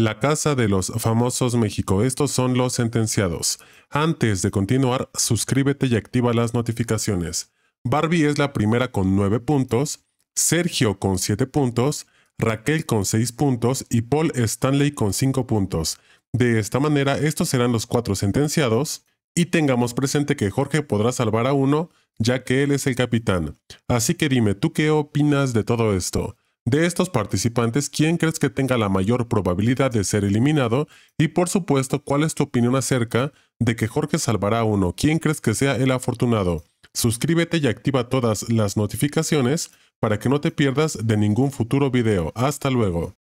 La casa de los famosos México. Estos son los sentenciados. Antes de continuar, suscríbete y activa las notificaciones. Barbie es la primera con 9 puntos, Sergio con 7 puntos, Raquel con 6 puntos y Paul Stanley con 5 puntos. De esta manera, estos serán los cuatro sentenciados y tengamos presente que Jorge podrá salvar a uno, ya que él es el capitán. Así que dime, ¿tú qué opinas de todo esto? De estos participantes, ¿quién crees que tenga la mayor probabilidad de ser eliminado? Y por supuesto, ¿cuál es tu opinión acerca de que Jorge salvará a uno? ¿Quién crees que sea el afortunado? Suscríbete y activa todas las notificaciones para que no te pierdas de ningún futuro video. Hasta luego.